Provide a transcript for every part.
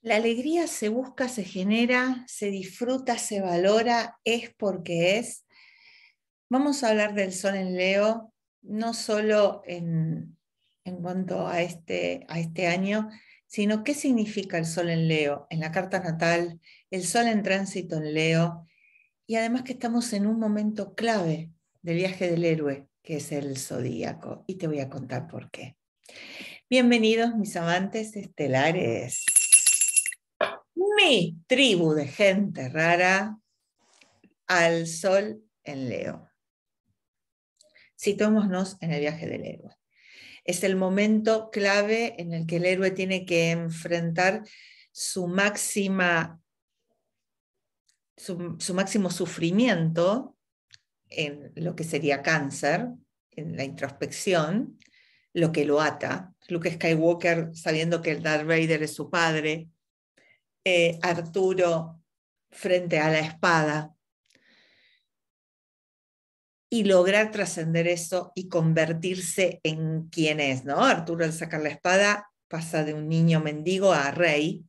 La alegría se busca, se genera, se disfruta, se valora, es porque es. Vamos a hablar del sol en Leo, no solo en, en cuanto a este, a este año, sino qué significa el sol en Leo, en la carta natal, el sol en tránsito en Leo, y además que estamos en un momento clave del viaje del héroe, que es el zodíaco, y te voy a contar por qué. Bienvenidos mis amantes estelares tribu de gente rara al sol en Leo. Situémonos en el viaje del héroe. Es el momento clave en el que el héroe tiene que enfrentar su máxima su, máximo sufrimiento en lo que sería cáncer, en la introspección, lo que lo ata. Luke Skywalker, sabiendo que el Darth Vader es su padre, eh, Arturo frente a la espada y lograr trascender eso y convertirse en quien es, ¿no? Arturo al sacar la espada pasa de un niño mendigo a rey,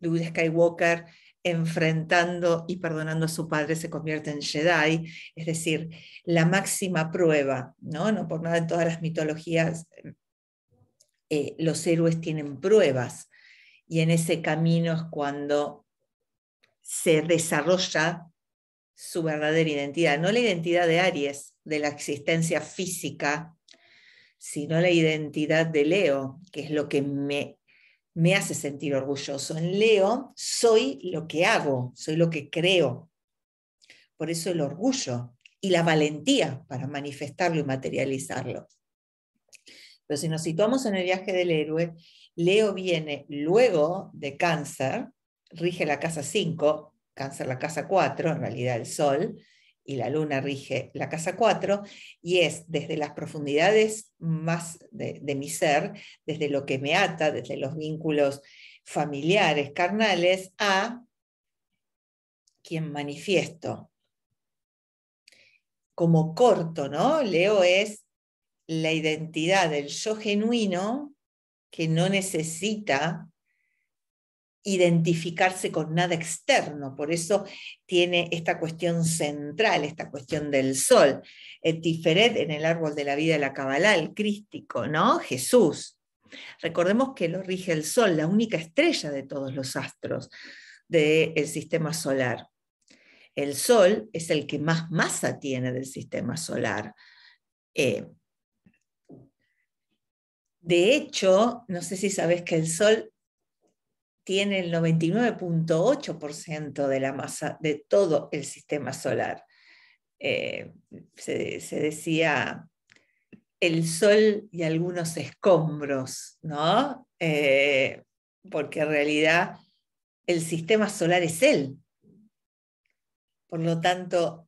Luke Skywalker enfrentando y perdonando a su padre se convierte en Jedi, es decir, la máxima prueba, ¿no? No por nada en todas las mitologías eh, los héroes tienen pruebas, y en ese camino es cuando se desarrolla su verdadera identidad, no la identidad de Aries, de la existencia física, sino la identidad de Leo, que es lo que me, me hace sentir orgulloso. En Leo soy lo que hago, soy lo que creo. Por eso el orgullo y la valentía para manifestarlo y materializarlo. Pero si nos situamos en el viaje del héroe, Leo viene luego de cáncer, rige la casa 5, cáncer la casa 4, en realidad el sol, y la luna rige la casa 4, y es desde las profundidades más de, de, mi ser, desde lo que me ata, desde los vínculos familiares, carnales, a quien manifiesto. Como corto, ¿no? Leo es la identidad del yo genuino que no necesita identificarse con nada externo, por eso tiene esta cuestión central, esta cuestión del sol. El Tiferet en el árbol de la vida la cabalal el crístico, ¿no? Jesús. Recordemos que lo rige el sol, la única estrella de todos los astros del sistema solar. El sol es el que más masa tiene del sistema solar. Eh, de hecho, no sé si sabes que el Sol tiene el 99.8% de la masa de todo el sistema solar. Eh, se, decía el Sol y algunos escombros, ¿no? Eh, porque en realidad el sistema solar es él. Por lo tanto,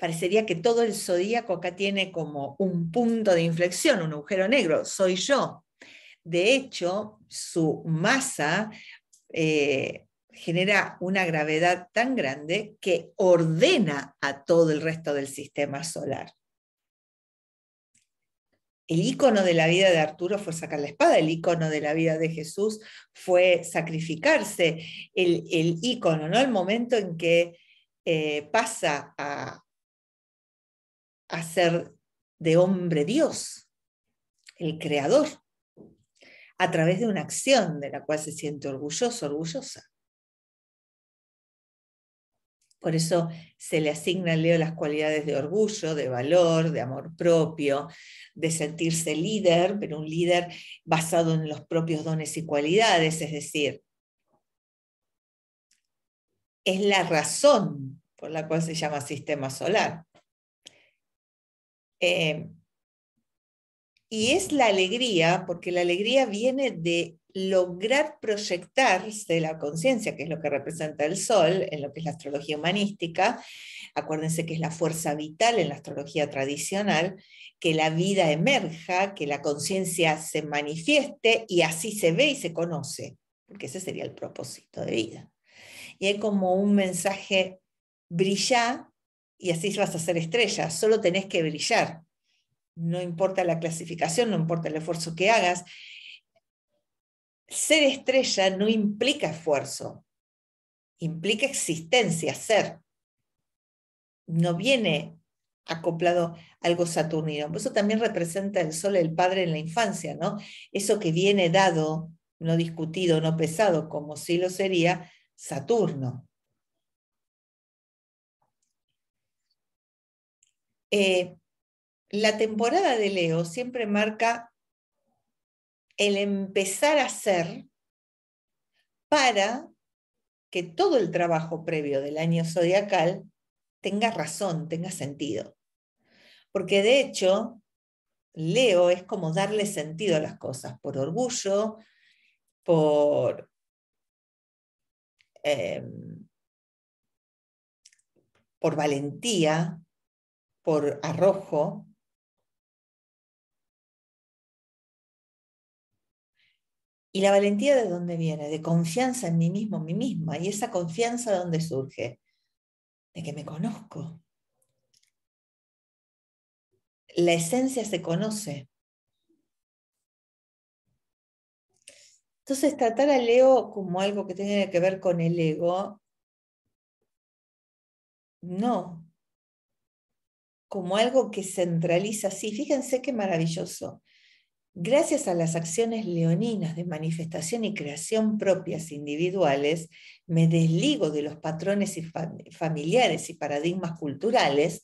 parecería que todo el zodíaco acá tiene como un punto de inflexión, un agujero negro, soy yo. De hecho, su masa eh, genera una gravedad tan grande que ordena a todo el resto del sistema solar. El icono de la vida de Arturo fue sacar la espada, el icono de la vida de Jesús fue sacrificarse, el, el icono, ¿no? el momento en que eh, pasa a, hacer de hombre Dios, el creador, a través de una acción de la cual se siente orgulloso, orgullosa. Por eso se le asigna a Leo las cualidades de orgullo, de valor, de amor propio, de sentirse líder, pero un líder basado en los propios dones y cualidades, es decir, es la razón por la cual se llama sistema solar. Eh, y es la alegría, porque la alegría viene de lograr proyectarse la conciencia, que es lo que representa el sol en lo que es la astrología humanística. Acuérdense que es la fuerza vital en la astrología tradicional, que la vida emerja, que la conciencia se manifieste y así se ve y se conoce, porque ese sería el propósito de vida. Y hay como un mensaje, brillante, y así vas a ser estrella, solo tenés que brillar. No importa la clasificación, no importa el esfuerzo que hagas. Ser estrella no implica esfuerzo, implica existencia, ser. No viene acoplado algo saturnino. eso también representa el sol el padre en la infancia, ¿no? Eso que viene dado, no discutido, no pesado, como si lo sería Saturno. Eh, la temporada de Leo siempre marca el empezar a ser para que todo el trabajo previo del año zodiacal tenga razón, tenga sentido. Porque de hecho, Leo es como darle sentido a las cosas, por orgullo, por em, por valentía, por arrojo, ¿Y la valentía de dónde viene? De confianza en mí mismo, en mí misma. ¿Y esa confianza de dónde surge? De que me conozco. La esencia se conoce. Entonces, tratar al ego como algo que tiene que ver con el ego, no como algo que centraliza sí, Fíjense qué maravilloso. Gracias a las acciones leoninas de manifestación y creación propias individuales, me desligo de los patrones y familiares y paradigmas culturales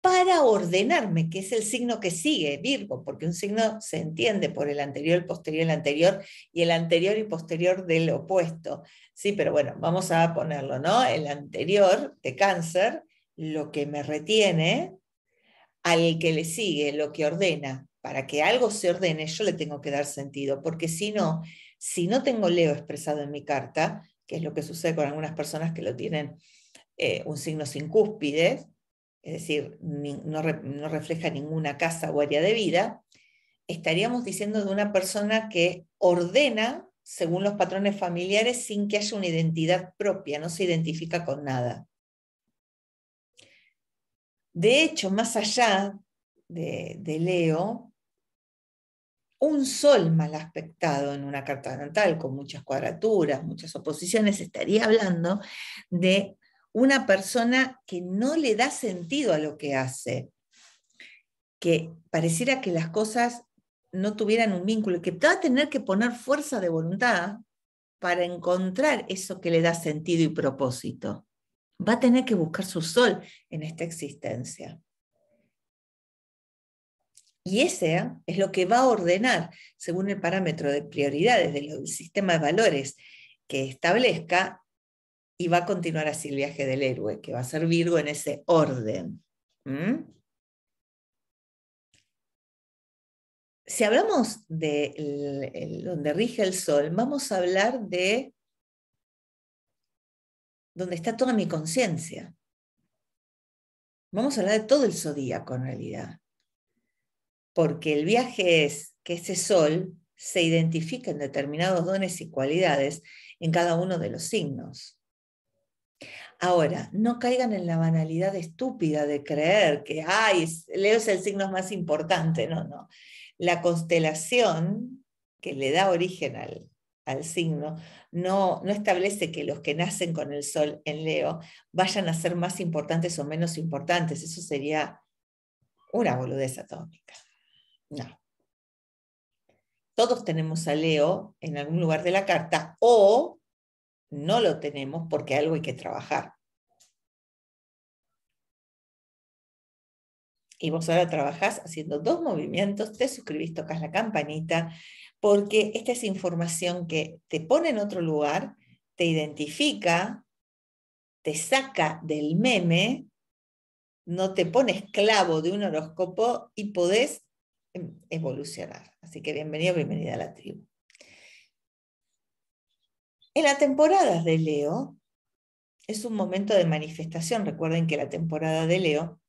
para ordenarme, que es el signo que sigue, Virgo, porque un signo se entiende por el anterior, el posterior, el anterior, y el anterior y posterior del opuesto. Sí, pero bueno, vamos a ponerlo, ¿no? El anterior de cáncer, lo que me retiene, al que le sigue lo que ordena, para que algo se ordene, yo le tengo que dar sentido, porque si no, si no tengo Leo expresado en mi carta, que es lo que sucede con algunas personas que lo tienen eh, un signo sin cúspides, es decir, no, no refleja ninguna casa o área de vida, estaríamos diciendo de una persona que ordena según los patrones familiares sin que haya una identidad propia, no se identifica con nada. De hecho, más allá de, Leo, un sol mal aspectado en una carta natal, con muchas cuadraturas, muchas oposiciones, estaría hablando de una persona que no le da sentido a lo que hace, que pareciera que las cosas no tuvieran un vínculo, y que va a tener que poner fuerza de voluntad para encontrar eso que le da sentido y propósito va a tener que buscar su sol en esta existencia. Y ese es lo que va a ordenar, según el parámetro de prioridades del sistema de valores que establezca, y va a continuar así el viaje del héroe, que va a ser Virgo en ese orden. ¿Mm? Si hablamos de donde rige el sol, vamos a hablar de donde está toda mi conciencia. Vamos a hablar de todo el zodíaco en realidad, porque el viaje es que ese sol se identifica en determinados dones y cualidades en cada uno de los signos. Ahora, no caigan en la banalidad estúpida de creer que, ay, Leo es el signo más importante. No, no. La constelación que le da origen al, al signo, no, establece que los que nacen con el sol en Leo vayan a ser más importantes o menos importantes. Eso sería una boludez atómica. No. Todos tenemos a Leo en algún lugar de la carta o no lo tenemos porque algo hay que trabajar. Y vos ahora trabajás haciendo dos movimientos, te suscribís, tocas la campanita porque esta es información que te pone en otro lugar, te identifica, te saca del meme, no te pone esclavo de un horóscopo y podés em, evolucionar. Así que bienvenido, bienvenida a la tribu. En la temporada de Leo es un momento de manifestación. Recuerden que la temporada de Leo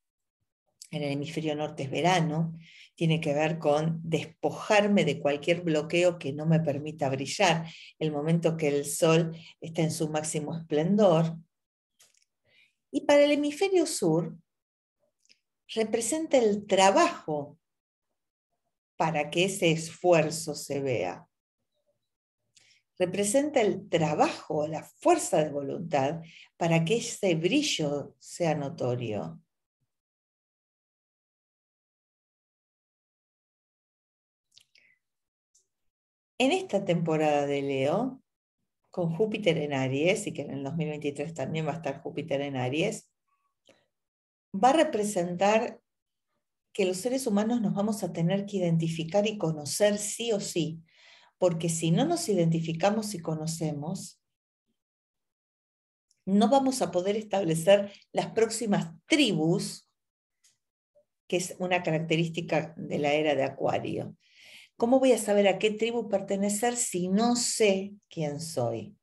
en el hemisferio norte es verano tiene que ver con despojarme de cualquier bloqueo que no me permita brillar. El momento que el sol está en su máximo esplendor. Y para el hemisferio sur, representa el trabajo para que ese esfuerzo se vea. Representa el trabajo, la fuerza de voluntad para que ese brillo sea notorio. En esta temporada de Leo, con Júpiter en Aries, y que en el 2023 también va a estar Júpiter en Aries, va a representar que los seres humanos nos vamos a tener que identificar y conocer sí o sí, porque si no nos identificamos y conocemos, no vamos a poder establecer las próximas tribus, que es una característica de la era de Acuario. ¿Cómo voy a saber a qué tribu pertenecer si no sé quién soy?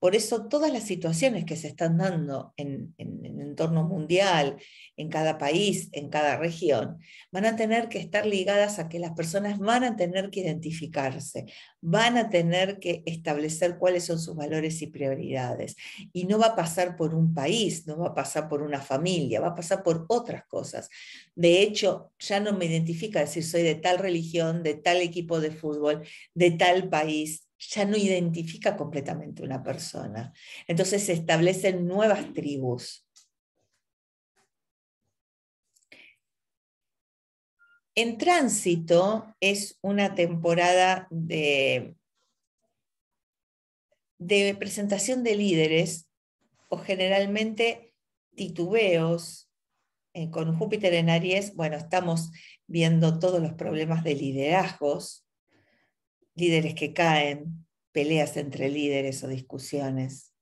Por eso todas las situaciones que se están dando en, el entorno mundial, en cada país, en cada región, van a tener que estar ligadas a que las personas van a tener que identificarse, van a tener que establecer cuáles son sus valores y prioridades. Y no va a pasar por un país, no va a pasar por una familia, va a pasar por otras cosas. De hecho, ya no me identifica decir soy de tal religión, de tal equipo de fútbol, de tal país, ya no identifica completamente una persona. Entonces se establecen nuevas tribus. En tránsito es una temporada de, presentación de líderes o generalmente titubeos. Eh, con Júpiter en Aries, bueno, estamos viendo todos los problemas de liderazgos, líderes que caen, peleas entre líderes o discusiones.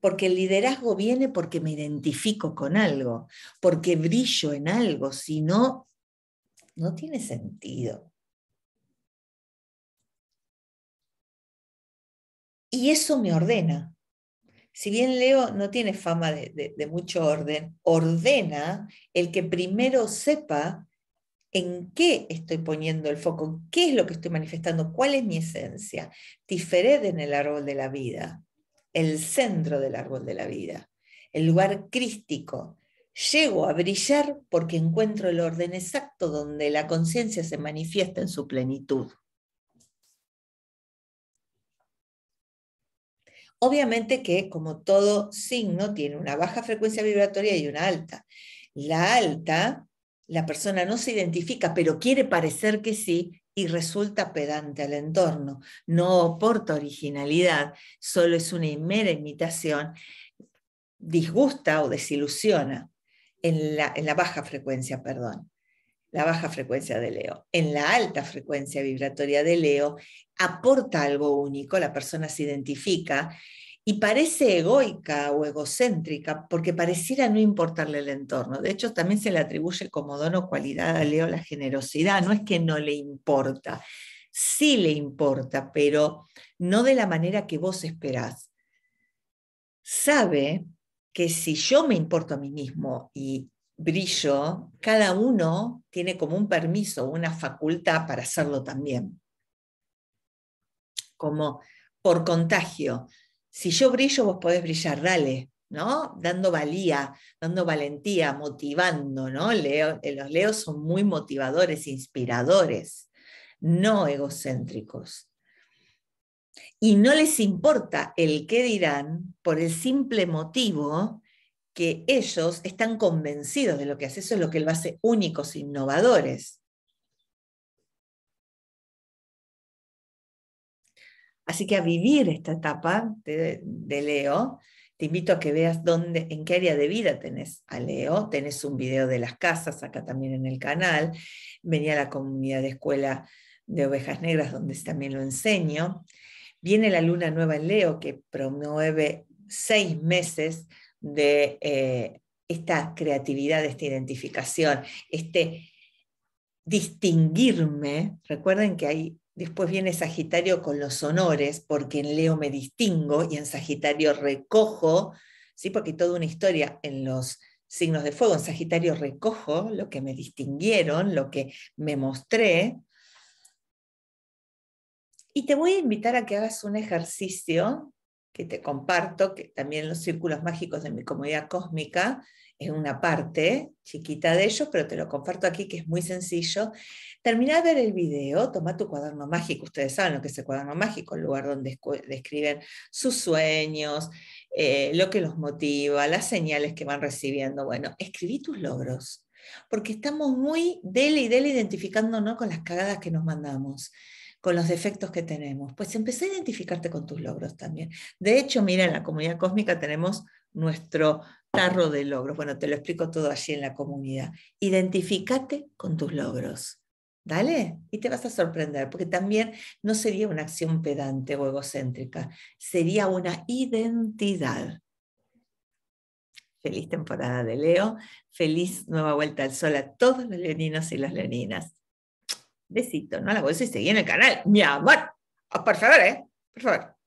Porque el liderazgo viene porque me identifico con algo, porque brillo en algo, si no, no tiene sentido. Y eso me ordena. Si bien Leo no tiene fama de, de mucho orden, ordena el que primero sepa en qué estoy poniendo el foco, qué es lo que estoy manifestando, cuál es mi esencia. Tiferet en el árbol de la vida, el centro del árbol de la vida, el lugar crístico. Llego a brillar porque encuentro el orden exacto donde la conciencia se manifiesta en su plenitud. Obviamente que, como todo signo, tiene una baja frecuencia vibratoria y una alta. La alta la persona no se identifica, pero quiere parecer que sí y resulta pedante al entorno. No aporta originalidad, solo es una mera imitación, disgusta o desilusiona en la, baja frecuencia, perdón la baja frecuencia de Leo. En la alta frecuencia vibratoria de Leo aporta algo único, la persona se identifica y parece egoica o egocéntrica porque pareciera no importarle el entorno. De hecho, también se le atribuye como don o cualidad a Leo la generosidad. No es que no le importa, sí le importa, pero no de la manera que vos esperás. Sabe que si yo me importo a mí mismo y brillo, cada uno tiene como un permiso, una facultad para hacerlo también. Como por contagio si yo brillo, vos podés brillar, dale, ¿no? Dando valía, dando valentía, motivando, ¿no? Eh, los leos son muy motivadores, inspiradores, no egocéntricos. Y no les importa el qué dirán por el simple motivo que ellos están convencidos de lo que hace. Eso es lo que lo hace únicos, innovadores. Así que a vivir esta etapa de, Leo, te invito a que veas dónde, en qué área de vida tenés a Leo. Tenés un video de las casas acá también en el canal. Venía a la comunidad de escuela de ovejas negras donde también lo enseño. Viene la luna nueva en Leo que promueve seis meses de eh, esta creatividad, esta identificación, este distinguirme. Recuerden que hay Después viene Sagitario con los honores, porque en Leo me distingo y en Sagitario recojo, ¿sí? porque hay toda una historia en los signos de fuego. En Sagitario recojo lo que me distinguieron, lo que me mostré. Y te voy a invitar a que hagas un ejercicio que te comparto, que también los círculos mágicos de mi comunidad cósmica, es una parte chiquita de ellos, pero te lo comparto aquí que es muy sencillo. Termina de ver el video, toma tu cuaderno mágico, ustedes saben lo que es el cuaderno mágico, el lugar donde describen sus sueños, eh, lo que los motiva, las señales que van recibiendo. Bueno, escribí tus logros, porque estamos muy del y dele identificándonos con las cagadas que nos mandamos con los defectos que tenemos. Pues empecé a identificarte con tus logros también. De hecho, mira, en la comunidad cósmica tenemos nuestro tarro de logros. Bueno, te lo explico todo allí en la comunidad. Identificate con tus logros. Dale, y te vas a sorprender, porque también no sería una acción pedante o egocéntrica, sería una identidad. Feliz temporada de Leo, feliz nueva vuelta al sol a todos los leoninos y las leoninas. Besito, no la voy a seguir en el canal. Mi amor, por favor, ¿eh? Por favor.